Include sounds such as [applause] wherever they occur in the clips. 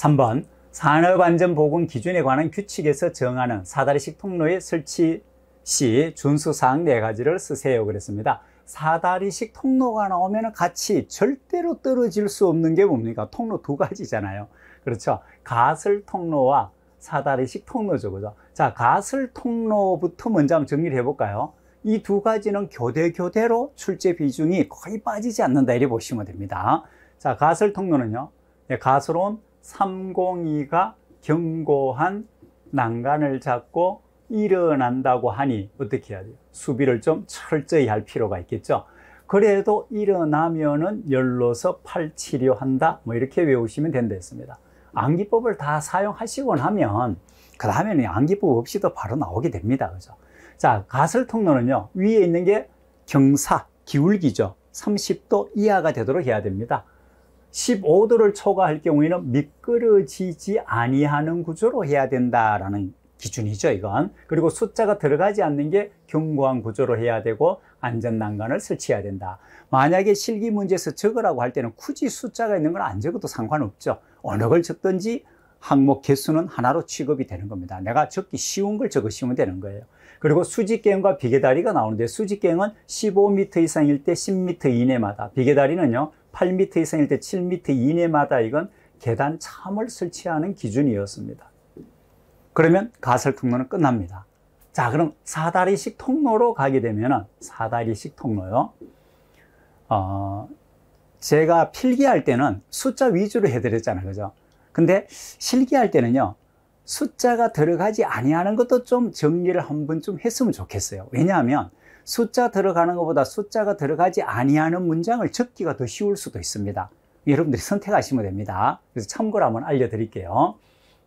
3번 산업안전보건 기준에 관한 규칙에서 정하는 사다리식 통로의 설치 시 준수사항 4 가지를 쓰세요 그랬습니다. 사다리식 통로가 나오면 같이 절대로 떨어질 수 없는 게 뭡니까? 통로 두 가지잖아요. 그렇죠? 가설 통로와 사다리식 통로죠. 그죠? 자, 가설 통로부터 먼저 한번 정리를 해볼까요? 이 두 가지는 교대교대로 출제 비중이 거의 빠지지 않는다. 이래 보시면 됩니다. 자, 가설 통로는요. 네, 가설은 302가 견고한 난간을 잡고 일어난다고 하니 어떻게 해야 돼요? 수비를 좀 철저히 할 필요가 있겠죠. 그래도 일어나면은 열로서 팔 치료한다. 뭐 이렇게 외우시면 된다 했습니다. 암기법을 다 사용하시고 나면 그 다음에는 암기법 없이도 바로 나오게 됩니다. 그죠? 자, 가설통로는요. 위에 있는 게 경사, 기울기죠. 30도 이하가 되도록 해야 됩니다. 15도를 초과할 경우에는 미끄러지지 아니하는 구조로 해야 된다라는 기준이죠 이건 그리고 숫자가 들어가지 않는 게 견고한 구조로 해야 되고 안전난간을 설치해야 된다 만약에 실기 문제에서 적으라고 할 때는 굳이 숫자가 있는 걸 안 적어도 상관없죠 어느 걸 적든지 항목 개수는 하나로 취급이 되는 겁니다 내가 적기 쉬운 걸 적으시면 되는 거예요 그리고 수직계과 비계다리가 나오는데 수직계은 15m 이상일 때 10m 이내마다 비계다리는요 8m 이상일 때 7m 이내마다 이건 계단 참을 설치하는 기준이었습니다. 그러면 가설 통로는 끝납니다. 자, 그럼 사다리식 통로로 가게 되면은 사다리식 통로요. 어, 제가 필기할 때는 숫자 위주로 해드렸잖아요, 그죠? 근데 실기할 때는요, 숫자가 들어가지 아니하는 것도 좀 정리를 한번좀 했으면 좋겠어요. 왜냐하면 숫자 들어가는 것보다 숫자가 들어가지 아니하는 문장을 적기가 더 쉬울 수도 있습니다. 여러분들이 선택하시면 됩니다. 그래서 참고로 한번 알려드릴게요.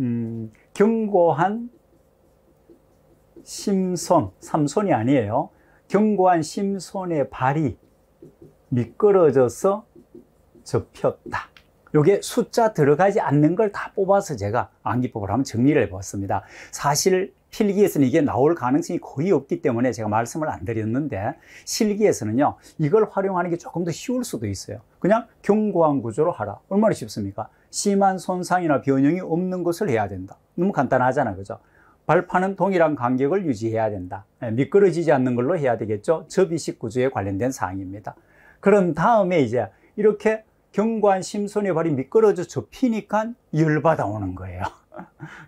음, 견고한 심손, 삼손이 아니에요. 견고한 심손의 발이 미끄러져서 접혔다. 요게 숫자 들어가지 않는 걸 다 뽑아서 제가 암기법을 한번 정리를 해보았습니다. 사실 필기에서는 이게 나올 가능성이 거의 없기 때문에 제가 말씀을 안 드렸는데 실기에서는요 이걸 활용하는 게 조금 더 쉬울 수도 있어요 그냥 견고한 구조로 하라 얼마나 쉽습니까 심한 손상이나 변형이 없는 것을 해야 된다 너무 간단하잖아 그죠 발판은 동일한 간격을 유지해야 된다 예, 미끄러지지 않는 걸로 해야 되겠죠 접이식 구조에 관련된 사항입니다 그런 다음에 이제 이렇게 경관 심손의 발이 미끄러져 접히니까 열받아오는 거예요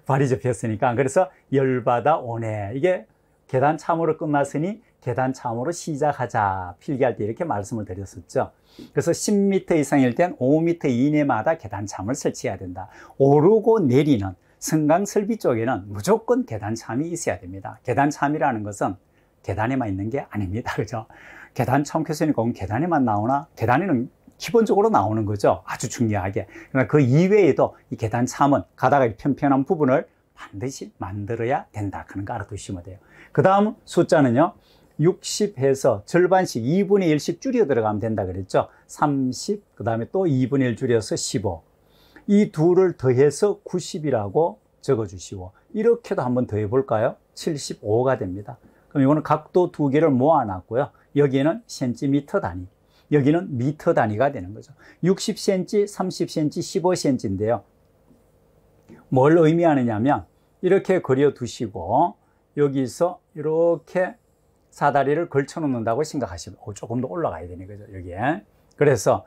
발이 접혔으니까. 그래서 열받아 오네. 이게 계단 참으로 끝났으니 계단 참으로 시작하자. 필기할 때 이렇게 말씀을 드렸었죠. 그래서 10m 이상일 땐 5m 이내마다 계단 참을 설치해야 된다. 오르고 내리는 승강설비 쪽에는 무조건 계단 참이 있어야 됩니다. 계단 참이라는 것은 계단에만 있는 게 아닙니다. 그죠? 계단 참교수니까 계단에만 나오나? 계단에는 기본적으로 나오는 거죠. 아주 중요하게. 그러나 그 이외에도 이 계단 3은 가다가 편편한 부분을 반드시 만들어야 된다. 그런 거 알아두시면 돼요. 그 다음 숫자는요. 6 0에서 절반씩 2분의 1씩 줄여 들어가면 된다 그랬죠. 30, 그 다음에 또 2분의 1 줄여서 15. 이 둘을 더해서 90이라고 적어주시고 이렇게도 한번 더 해볼까요? 75가 됩니다. 그럼 이거는 각도 두 개를 모아놨고요. 여기에는 센티미터 단위, 여기는 미터 단위가 되는 거죠. 60cm, 30cm, 15cm인데요. 뭘 의미하느냐면 이렇게 그려 두시고 여기서 이렇게 사다리를 걸쳐 놓는다고 생각하시면 조금 더 올라가야 되는 거죠. 여기에. 그래서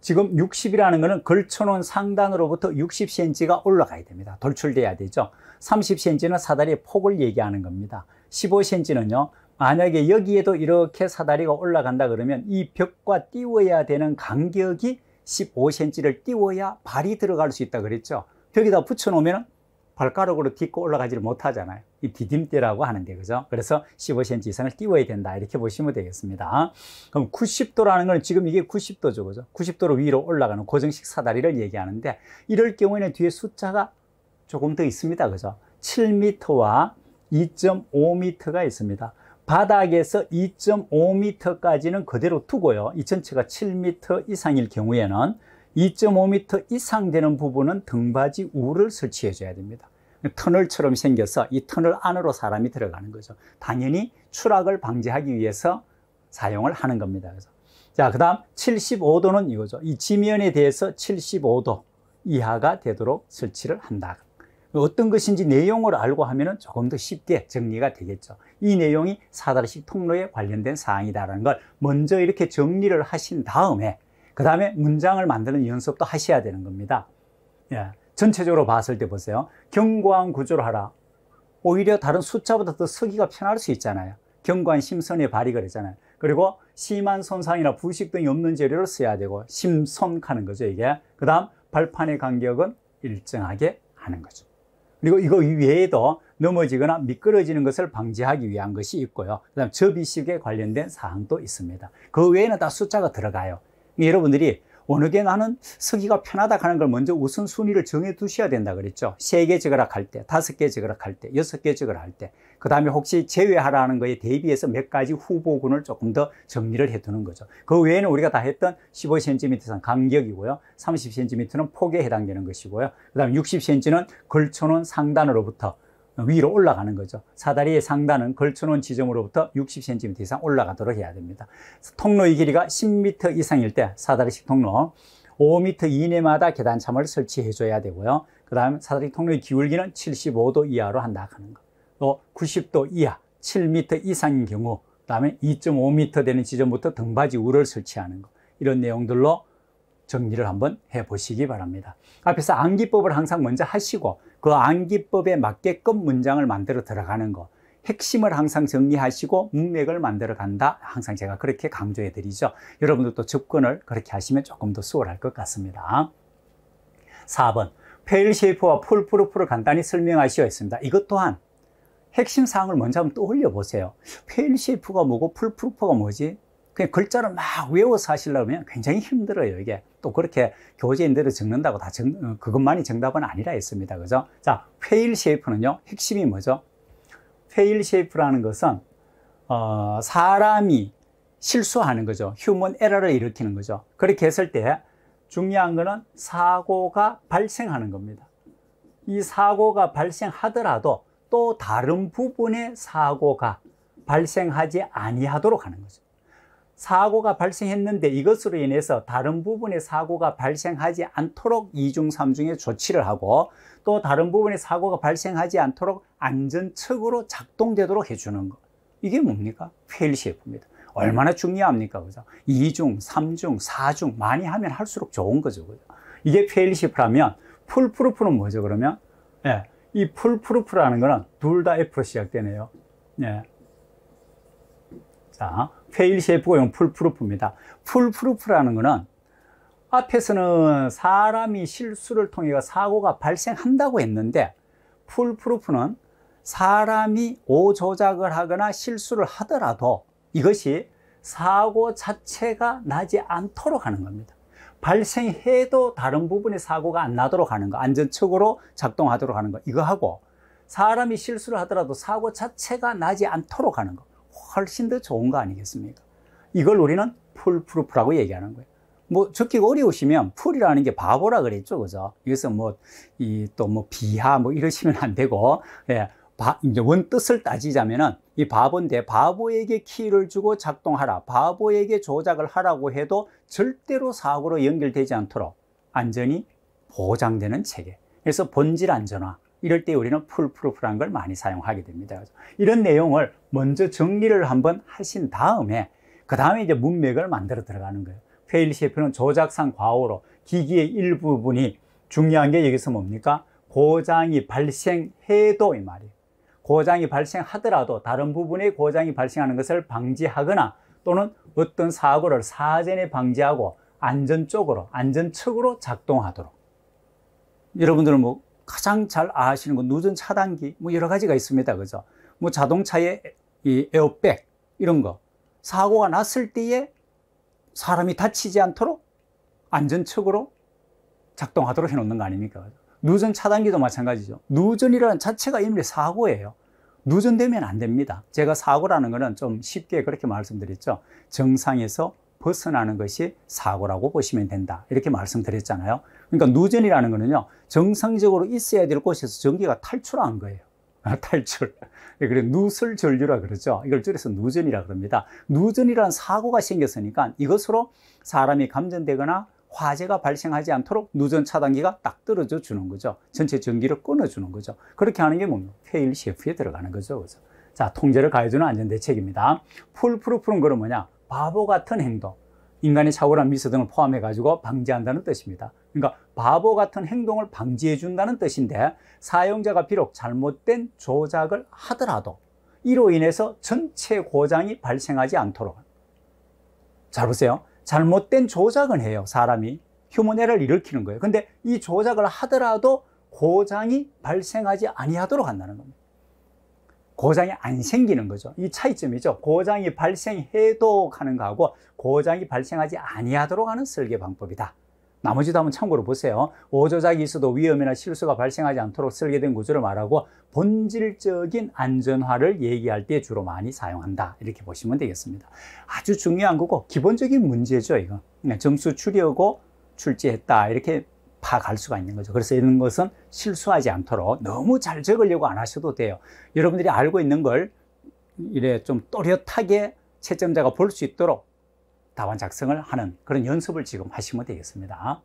지금 60이라는 것은 걸쳐놓은 상단으로부터 60cm가 올라가야 됩니다. 돌출돼야 되죠. 30cm는 사다리의 폭을 얘기하는 겁니다. 15cm는요, 만약에 여기에도 이렇게 사다리가 올라간다 그러면 이 벽과 띄워야 되는 간격이 15cm를 띄워야 발이 들어갈 수 있다 그랬죠. 벽에다 붙여놓으면 발가락으로 딛고 올라가지를 못하잖아요. 이 디딤대라고 하는데, 그죠? 그래서 15cm 이상을 띄워야 된다. 이렇게 보시면 되겠습니다. 그럼 90도라는 건 지금 이게 90도죠, 그죠? 90도로 위로 올라가는 고정식 사다리를 얘기하는데, 이럴 경우에는 뒤에 숫자가 조금 더 있습니다, 그죠? 7m와 2.5m가 있습니다. 바닥에서 2.5m까지는 그대로 두고요. 이 전체가 7m 이상일 경우에는 2.5m 이상 되는 부분은 등받이 우를 설치해 줘야 됩니다. 터널처럼 생겨서 이 터널 안으로 사람이 들어가는 거죠. 당연히 추락을 방지하기 위해서 사용을 하는 겁니다. 그래서 자, 그다음 75도는 이거죠. 이 지면에 대해서 75도 이하가 되도록 설치를 한다. 어떤 것인지 내용을 알고 하면 조금 더 쉽게 정리가 되겠죠. 이 내용이 사다리식 통로에 관련된 사항이다라는 걸 먼저 이렇게 정리를 하신 다음에 그 다음에 문장을 만드는 연습도 하셔야 되는 겁니다. 예. 전체적으로 봤을 때 보세요. 견고한 구조를 하라. 오히려 다른 숫자보다 더서기가 편할 수 있잖아요. 경관 심선의 발이 그랬잖아요. 그리고 심한 손상이나 부식 등이 없는 재료를 써야 되고 심선하는 거죠 이게. 그 다음 발판의 간격은 일정하게 하는 거죠. 그리고 이거 외에도 넘어지거나 미끄러지는 것을 방지하기 위한 것이 있고요. 그 다음 접이식에 관련된 사항도 있습니다. 그 외에는 다 숫자가 들어가요. 여러분들이 어느 게 나는 서기가 편하다 하는 걸 먼저 우선순위를 정해 두셔야 된다 그랬죠. 세 개 적으락할 때, 다섯 개 적으락할 때, 여섯 개 적으락할 때, 그 다음에 혹시 제외하라는 거에 대비해서 몇 가지 후보군을 조금 더 정리를 해 두는 거죠. 그 외에는 우리가 다 했던 15cm 이상 간격이고요. 30cm는 폭에 해당되는 것이고요. 그 다음에 60cm는 걸쳐놓은 상단으로부터 위로 올라가는 거죠. 사다리의 상단은 걸쳐놓은 지점으로부터 60cm 이상 올라가도록 해야 됩니다. 통로의 길이가 10m 이상일 때 사다리식 통로 5m 이내마다 계단참을 설치해 줘야 되고요. 그 다음 사다리 통로의 기울기는 75도 이하로 한다 하는 거. 또 90도 이하, 7m 이상인 경우 그 다음에 2.5m 되는 지점부터 등받이 우를 설치하는 거. 이런 내용들로 정리를 한번 해보시기 바랍니다. 앞에서 암기법을 항상 먼저 하시고 그 암기법에 맞게끔 문장을 만들어 들어가는 거 핵심을 항상 정리하시고 문맥을 만들어 간다 항상 제가 그렇게 강조해 드리죠 여러분들도 접근을 그렇게 하시면 조금 더 수월할 것 같습니다 4번 페일 쉐이프와 풀프루프를 간단히 설명하시어 있습니다 이것 또한 핵심 사항을 먼저 한번 떠올려 보세요 페일 쉐이프가 뭐고 풀프루프가 뭐지 그냥 글자를 막 외워서 하시려면 굉장히 힘들어요 이게 또 그렇게 교재인들을 적는다고 다 정, 어, 그것만이 정답은 아니라 했습니다. 그죠? 자, 페일 쉐이프는요, 핵심이 뭐죠? 페일 쉐이프라는 것은, 어, 사람이 실수하는 거죠. 휴먼 에러를 일으키는 거죠. 그렇게 했을 때 중요한 거는 사고가 발생하는 겁니다. 이 사고가 발생하더라도 또 다른 부분의 사고가 발생하지 아니하도록 하는 거죠. 사고가 발생했는데 이것으로 인해서 다른 부분의 사고가 발생하지 않도록 이중삼중의 조치를 하고 또 다른 부분의 사고가 발생하지 않도록 안전측으로 작동되도록 해주는 것. 이게 뭡니까? p 시에프입니다 얼마나 중요합니까? 그죠? 2중, 3중, 4중 많이 하면 할수록 좋은 거죠. 그죠? 이게 p 시에프라면 풀프루프는 뭐죠? 그러면 예, 이 풀프루프라는 거는 둘다 F로 시작되네요. 예, 자, 페일 셰프고용 풀프루프입니다. 풀프루프라는 거는 앞에서는 사람이 실수를 통해서 사고가 발생한다고 했는데 풀프루프는 사람이 오조작을 하거나 실수를 하더라도 이것이 사고 자체가 나지 않도록 하는 겁니다. 발생해도 다른 부분에 사고가 안 나도록 하는 거, 안전측으로 작동하도록 하는 거, 이거 하고 사람이 실수를 하더라도 사고 자체가 나지 않도록 하는 거. 훨씬 더 좋은 거 아니겠습니까? 이걸 우리는 풀프루프라고 얘기하는 거예요. 뭐 적기 어려우시면 풀이라는 게 바보라 그랬죠, 그죠? 여기서 뭐 이또뭐 뭐 비하 뭐 이러시면 안 되고, 예, 바, 이제 원 뜻을 따지자면은 이 바본데 바보에게 키를 주고 작동하라, 바보에게 조작을 하라고 해도 절대로 사고로 연결되지 않도록 안전이 보장되는 체계. 그래서 본질 안전화, 이럴 때 우리는 풀프루프라는 걸 많이 사용하게 됩니다. 이런 내용을 먼저 정리를 한번 하신 다음에 그 다음에 이제 문맥을 만들어 들어가는 거예요. 페일 셰프는 조작상 과오로 기기의 일부분이 중요한 게 여기서 뭡니까? 고장이 발생해도 이 말이에요. 고장이 발생하더라도 다른 부분에 고장이 발생하는 것을 방지하거나 또는 어떤 사고를 사전에 방지하고 안전 쪽으로, 안전 측으로 작동하도록. 여러분들은 뭐 가장 잘 아시는 건 누전 차단기 뭐 여러 가지가 있습니다. 그죠? 뭐 자동차의 이 에어백 이런 거 사고가 났을 때에 사람이 다치지 않도록 안전척으로 작동하도록 해놓는 거 아닙니까? 누전 차단기도 마찬가지죠. 누전이라는 자체가 이미 사고예요. 누전되면 안 됩니다. 제가 사고라는 거는 좀 쉽게 그렇게 말씀드렸죠. 정상에서 벗어나는 것이 사고라고 보시면 된다. 이렇게 말씀드렸잖아요. 그러니까 누전이라는 거는요, 정상적으로 있어야 될 곳에서 전기가 탈출한 거예요. 아, 탈출. [laughs] 그래, 누설 전류라 그러죠. 이걸 줄여서 누전이라 그럽니다. 누전이라는 사고가 생겼으니까 이것으로 사람이 감전되거나 화재가 발생하지 않도록 누전 차단기가 딱 떨어져 주는 거죠. 전체 전기를 끊어 주는 거죠. 그렇게 하는 게뭐니까 페일 셰프에 들어가는 거죠. 그죠? 자, 통제를 가해주는 안전대책입니다. 풀프루프는 그럼 뭐냐? 바보 같은 행동. 인간의 차고란 미소 등을 포함해가지고 방지한다는 뜻입니다. 그러니까 바보 같은 행동을 방지해 준다는 뜻인데 사용자가 비록 잘못된 조작을 하더라도 이로 인해서 전체 고장이 발생하지 않도록 잘 보세요 잘못된 조작은 해요 사람이 휴먼에를 일으키는 거예요 근데 이 조작을 하더라도 고장이 발생하지 아니하도록 한다는 겁니다 고장이 안 생기는 거죠 이 차이점이죠 고장이 발생해도 하는 거하고 고장이 발생하지 아니하도록 하는 설계 방법이다 나머지 도 한번 참고로 보세요. 오조작이 있어도 위험이나 실수가 발생하지 않도록 설계된 구조를 말하고 본질적인 안전화를 얘기할 때 주로 많이 사용한다. 이렇게 보시면 되겠습니다. 아주 중요한 거고 기본적인 문제죠. 이거 네, 점수 추려고 출제했다. 이렇게 파갈 수가 있는 거죠. 그래서 이런 것은 실수하지 않도록 너무 잘 적으려고 안 하셔도 돼요. 여러분들이 알고 있는 걸 이래 좀 또렷하게 채점자가 볼 수 있도록 답안 작성을 하는 그런 연습을 지금 하시면 되겠습니다.